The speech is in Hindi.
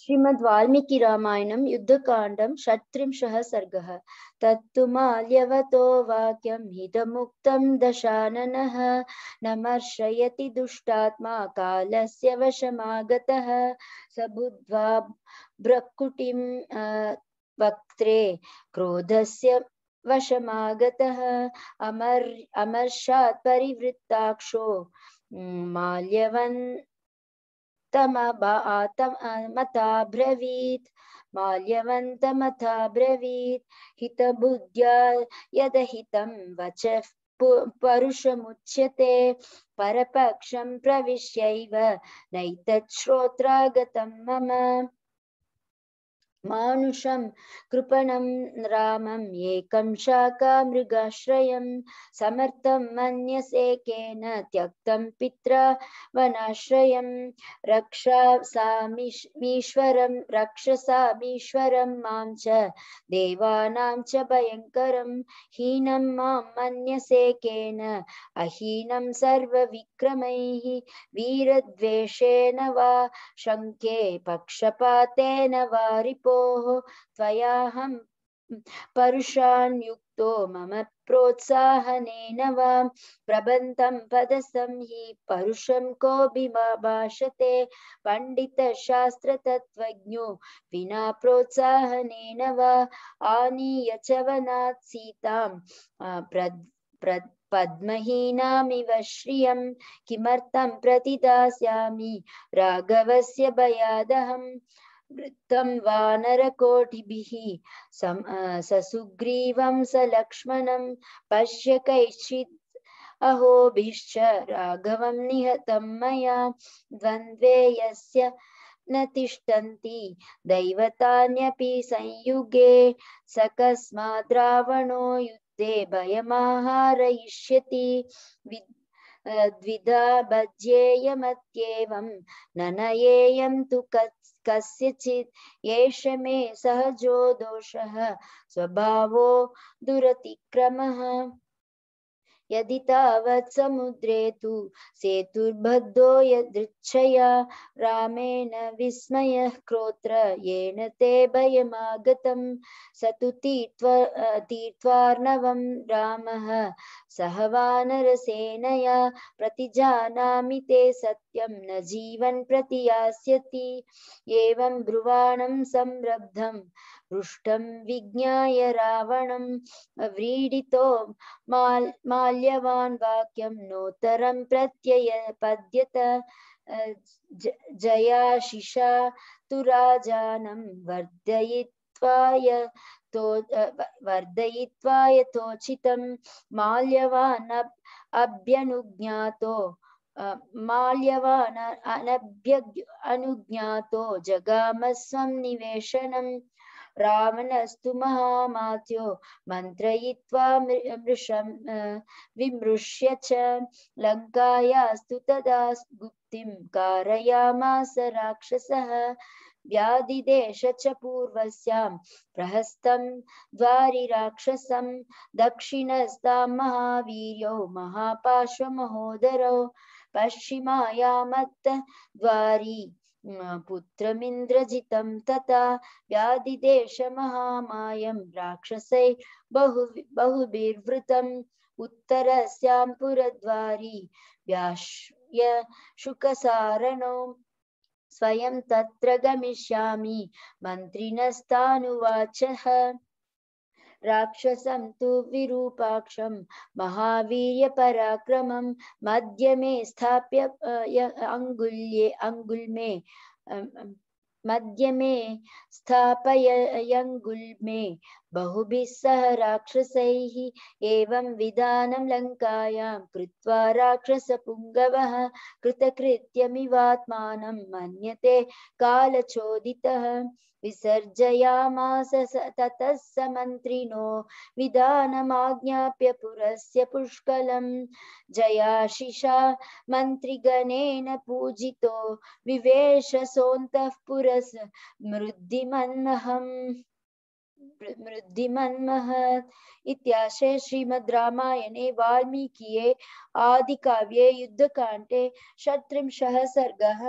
श्रीमद् वाल्मीकि रामायणं युद्धकाण्डं षट्त्रिंशः सर्गः तत्तु माल्यवतो वाक्यं हितमुक्तं दशाननः न मर्शयति दुष्टात्मा कालस्य वशमागतः स बुद्ध्वा भ्रक्कुटिं वक्त्रे क्रोधस्य वशमागतः अमर् अमर्षात् परिवृत्ताक्षो माल्यवन् हित बुद्धिया यद हित वच वचः मुच्यते परपक्षं प्रविश्यैव नैतच्छ्रोत्रागतं मम मानुषं कृपणं रामं एकं शाकामृगाश्रयं समर्थं मन्यसे केन त्यक्तं पित्रा वनाश्रयं रक्षसामीश्वरं रक्षसामीश्वरं मां च देवानां च भयङ्करं हीनं मां मन्यसे केन अहीनं सर्वविक्रमैः वीरद्वेषेण वा शङ्के पक्षपातेन वा रिपो त्वयाहं परुषान् मम प्रोत्साहनेन वां प्रबन्धं पदसं हि परुषं कोऽपि भाषते पण्डितशास्त्रतत्त्वज्ञो विना प्रोत्साहनेन वा आनीय च वनात् सीतां प्रद् प्रद् पद्महीनामिव श्रियं किमर्थं प्रतिदास्यामि राघवस्य भयादहम् वृत्तं वानरकोटिभिः ससुग्रीवं स लक्ष्मणं पश्य कैश्चित् अहोभिश्च राघवं निहतं मया द्वन्द्वे यस्य न तिष्ठन्ति दैवतान्यपि संयुगे सकस्माद्रावणो युद्धे भयमाहारयिष्यति विद् द्विधा भज्येयमत्येवं ननयेयं तु कस्यचित् एष मे सहजो दोषः स्वभावो दुरतिक्रमः यदि तावत् समुद्रे तु सेतुर्बद्धो यदृच्छया रामेण विस्मयः क्रोत्र येन ते भयमागतं स तु तीर्त्वार्णवं रामः सह वानरसेनया प्रतिजानामि ते सत्यं न जीवन् प्रतियास्यति एवं ब्रुवाणं संरब्धम् रुष्टं विज्ञाय रावणं व्रीडितो माल् माल्यवान् वाक्यं नोतरं प्रत्यय जयाशिषा तु राजानं वर्धयित्वाय तो वर्धयित्वाय तोचितं माल्यवान् अभ्यनुज्ञातो माल्यवान् अनभ्य अनुज्ञातो जगामस्वं निवेशनं रावणस्तु महामात्यो मन्त्रयित्वा मृषं विमृश्य च लङ्कायास्तु तदा गुप्तिं कारयामास राक्षसः व्याधिदेश च पूर्वस्यां प्रहस्तं द्वारि द्वारिराक्षसं दक्षिणस्तां महावीर्यौ महापाश्वमहोदरौ पश्चिमायामत्त द्वारि पुत्रमिन्द्रजितं तथा व्याधिदेशमहामायं राक्षसै बहु बहुभिर्वृतम् उत्तरस्यां पुरद्वारि व्याश्य शुकसारणौ स्वयं तत्र गमिष्यामि मन्त्रिणस्तानुवाचः राक्षसं तु विरूपाक्षं महावीर्यपराक्रमं मध्यमे स्थाप्य अङ्गुल्ये अङ्गुल्मे मध्यमे स्थापयङ्गुल्मे बहुभिः सह राक्षसैः एवं विधानं लङ्कायां कृत्वा राक्षसपुङ्गवः कृतकृत्यमिवात्मानं मन्यते कालचोदितः विसर्जयामास ततः स मन्त्रिणो विधानमाज्ञाप्य पुरस्य पुष्कलम् जयाशिषा मन्त्रिगणेन पूजितो विवेश सोऽन्तः पुरस् मृद्धिमन्महम् मृद्धिमन्महत् इत्याशे श्रीमद् रामायणे वाल्मीकिये आदिकाव्ये युद्धकाण्डे षट्त्रिंशः सर्गः